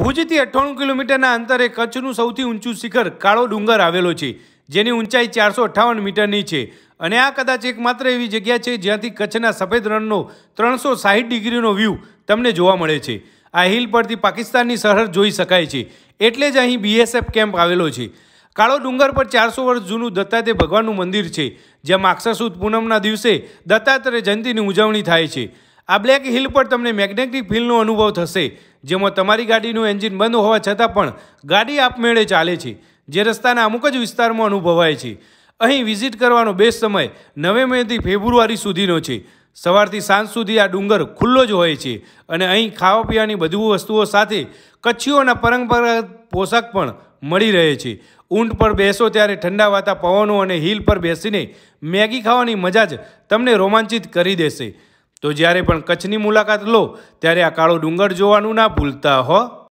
ભુજથી અઠ્ઠાણું કિલોમીટરના અંતરે કચ્છનું સૌથી ઊંચું શિખર કાળો ડુંગર આવેલો છે જેની ઊંચાઈ ચારસો અઠ્ઠાવન મીટરની છે અને આ કદાચ એકમાત્ર એવી જગ્યા છે જ્યાંથી કચ્છના સફેદ રણનો ત્રણસો સાહીઠ ડિગ્રીનો વ્યૂ તમને જોવા મળે છે આ હિલ પરથી પાકિસ્તાનની સરહદ જોઈ શકાય છે એટલે જ અહીં બીએસએફ કેમ્પ આવેલો છે કાળો ડુંગર પર ચારસો વર્ષ જૂનું દત્તાત્રે ભગવાનનું મંદિર છે જ્યાં માક્ષસુદ પૂનમના દિવસે દત્તાત્રેય જયંતિની ઉજવણી થાય છે આ બ્લેક હિલ પર તમને મેગ્નેટિક ફિલ્ડનો અનુભવ થશે જેમાં તમારી ગાડીનું એન્જિન બંધ હોવા છતાં પણ ગાડી આપમેળે ચાલે છે જે રસ્તાના અમુક જ વિસ્તારમાં અનુભવાય છે અહીં વિઝિટ કરવાનો બેસ્ટ સમય નવે મેથી ફેબ્રુઆરી સુધીનો છે સવારથી સાંજ સુધી આ ડુંગર ખુલ્લો જ હોય છે અને અહીં ખાવા પીવાની બધી વસ્તુઓ સાથે કચ્છીઓના પરંપરાગત પોશાક પણ મળી રહે છે ઊંટ પર બેસો ત્યારે ઠંડા વાતા પવનો અને હિલ પર બેસીને મેગી ખાવાની મજા જ તમને રોમાંચિત કરી દેશે તો જ્યારે પણ કચ્છની મુલાકાત લો ત્યારે આ કાળો ડુંગર જોવાનું ના ભૂલતા હો